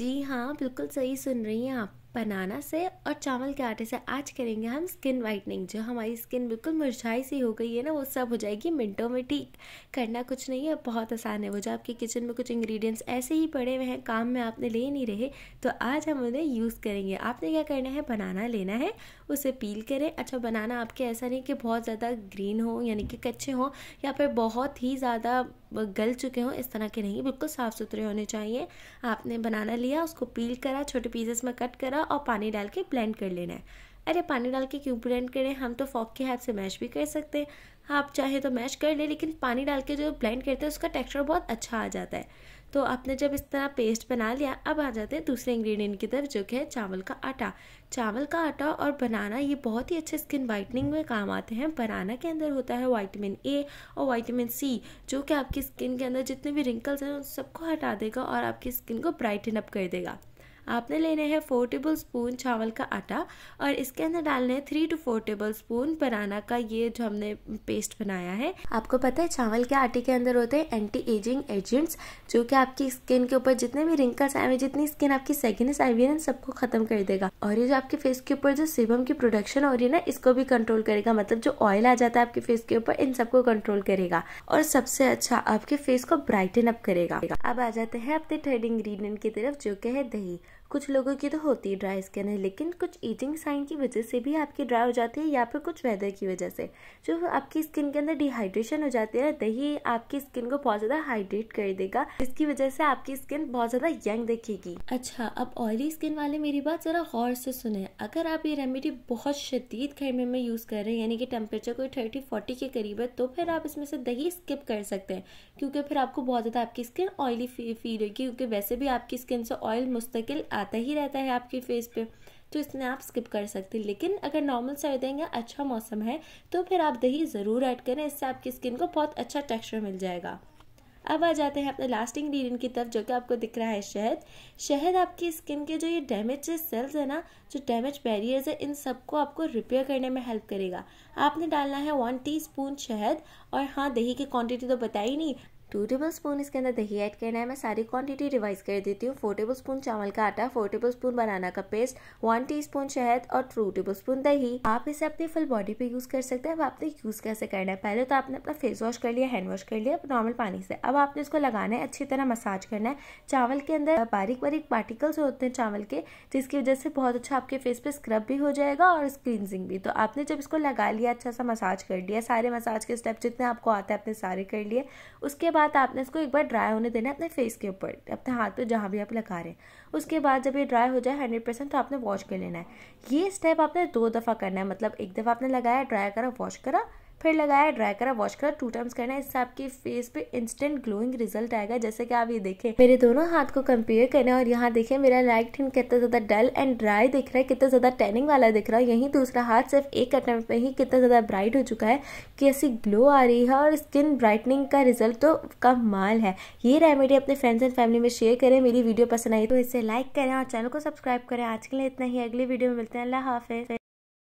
जी हाँ बिल्कुल सही सुन रही हैं आप बनाना से और चावल के आटे से आज करेंगे हम स्किन वाइटनिंग जो हमारी स्किन बिल्कुल मुरझाई सी हो गई है ना वो सब हो जाएगी मिनटों में ठीक करना कुछ नहीं है बहुत आसान है वो जो आपके किचन में कुछ इंग्रेडिएंट्स ऐसे ही पड़े हुए हैं काम में आपने ले नहीं रहे तो आज हम उन्हें यूज़ करेंगे आपने क्या करना है बनाना लेना है उसे पील करें अच्छा बनाना आपके ऐसा नहीं कि बहुत ज़्यादा ग्रीन हो यानी कि कच्चे हों या फिर बहुत ही ज़्यादा गल चुके हों इस तरह के नहीं बिल्कुल साफ़ सुथरे होने चाहिए आपने बनाना लिया उसको पील करा छोटे पीसेस में कट करा सारा और पानी डाल के ब्लेंड कर लेना है अरे पानी डाल के क्यों ब्लेंड करें हम तो फॉक के हाथ से मैश भी कर सकते हैं आप चाहे तो मैश कर लें लेकिन पानी डाल के जो ब्लेंड करते हैं उसका टेक्सचर बहुत अच्छा आ जाता है तो आपने जब इस तरह पेस्ट बना लिया अब आ जाते हैं दूसरे इंग्रेडिएंट की तरफ जो कि है चावल का आटा चावल का आटा और बनाना ये बहुत ही अच्छे स्किन वाइटनिंग में काम आते हैं बनाना के अंदर होता है वाइटामिन ए और वाइटामिन सी जो कि आपकी स्किन के अंदर जितने भी रिंकल्स हैं उन सबको हटा देगा और आपकी स्किन को ब्राइटन अप कर देगा आपने लेने हैं फोर टेबल स्पून चावल का आटा और इसके अंदर डालने हैं three two four tablespoon banana का ये जो हमने पेस्ट बनाया है आपको पता है चावल के आटे के अंदर होते हैं एंटी एजिंग एजेंट्स जो कि आपकी स्किन के ऊपर जितने भी रिंकल्स आए हुए जितनी स्किन आपकी सेगनेस आई हुई है सबको खत्म कर देगा और ये जो आपके फेस के ऊपर जो सिबम की प्रोडक्शन हो रही है ना इसको भी कंट्रोल करेगा मतलब जो ऑयल आ जाता है आपके फेस के ऊपर इन सबको कंट्रोल करेगा और सबसे अच्छा आपके फेस को ब्राइटन अप करेगा अब आ जाते हैं अपने थर्ड इंग्रीडियंट की तरफ जो कि है दही कुछ लोगों की तो होती है ड्राई स्किन है लेकिन कुछ ईचिंग साइन की वजह से भी आपकी ड्राई हो जाती है या फिर कुछ वेदर की वजह से जो आपकी स्किन के अंदर डिहाइड्रेशन हो जाती है दही आपकी स्किन को बहुत ज़्यादा हाइड्रेट कर देगा जिसकी वजह से आपकी स्किन बहुत ज़्यादा यंग दिखेगी अच्छा अब ऑयली स्किन वाले मेरी बात ज़रा गौर से सुने अगर आप ये रेमेडी बहुत शदीद गर्मी में यूज़ कर रहे हैं यानी कि टेम्परेचर कोई थर्टी फोर्टी के करीब है तो फिर आप इसमें से दही स्किप कर सकते हैं क्योंकि फिर आपको बहुत ज़्यादा आपकी स्किन ऑयली फील होगी क्योंकि वैसे भी आपकी स्किन से ऑयल मुस्तकिल आता ही रहता है आपके फेस पे तो इसमें आप स्किप कर सकते हैं लेकिन अगर नॉर्मल सर्दियाँ या अच्छा मौसम है तो फिर आप दही ज़रूर ऐड करें इससे आपकी स्किन को बहुत अच्छा टेक्सचर मिल जाएगा अब आ जाते हैं अपने लास्ट इंग्रेडिएंट की तरफ जो कि आपको दिख रहा है शहद शहद आपकी स्किन के जो ये डैमेज सेल्स है ना जो डैमेज बैरियर्स है इन सबको आपको रिपेयर करने में हेल्प करेगा आपने डालना है वन टीस्पून शहद और हाँ दही की क्वांटिटी तो बताई नहीं टू टेबल स्पून इसके अंदर दही ऐड करना है मैं सारी क्वांटिटी रिवाइज कर देती हूँ फोर टेबल स्पून चावल का आटा फोर टेबल स्पून बनाना का पेस्ट वन टीस्पून शहद और टू टेबल स्पून दही आप इसे अपनी फुल बॉडी पे यूज कर सकते हैं अब आपने यूज कैसे करना है पहले तो आपने अपना फेस वॉश कर लिया हैंड वॉश कर लिया नॉर्मल पानी से अब आपने इसको लगाना है अच्छी तरह मसाज करना है चावल के अंदर बारीक बारीक पार्टिकल्स होते हैं चावल के जिसकी वजह से बहुत अच्छा आपके फेस पे स्क्रब भी हो जाएगा और स्क्रीनजिंग भी तो आपने जब इसको लगा लिया अच्छा सा मसाज कर लिया सारे मसाज के स्टेप जितने आपको आते हैं आपने सारे कर लिए उसके बाद बाद आपने इसको एक बार ड्राई होने देना है अपने फेस के ऊपर अपने हाथ पे जहाँ भी आप लगा रहे हैं उसके बाद जब ये ड्राई हो जाए हंड्रेड परसेंट तो आपने वॉश कर लेना है ये स्टेप आपने दो दफ़ा करना है मतलब एक दफ़ा आपने लगाया ड्राई करा वॉश करा फिर लगाया ड्राई करा वॉश करा टू टाइम्स करना इससे आपके फेस पे इंस्टेंट ग्लोइंग रिजल्ट आएगा जैसे कि आप ये देखें मेरे दोनों हाथ को कंपेयर करें और यहाँ देखें मेरा राइट हैंड कितना ज़्यादा डल एंड ड्राई दिख रहा है कितना ज़्यादा टेनिंग वाला दिख रहा है यही दूसरा हाथ सिर्फ एक अटैम्प पे ही कितना ज़्यादा ब्राइट हो चुका है कि ऐसी ग्लो आ रही है और स्किन ब्राइटनिंग का रिजल्ट तो कमाल है ये रेमेडी अपने फ्रेंड्स एंड फैमिली में शेयर करें मेरी वीडियो पसंद आई तो इसे लाइक करें और चैनल को सब्सक्राइब करें आज के लिए इतना ही अगली वीडियो में मिलते हैं अल्लाह हाफिज़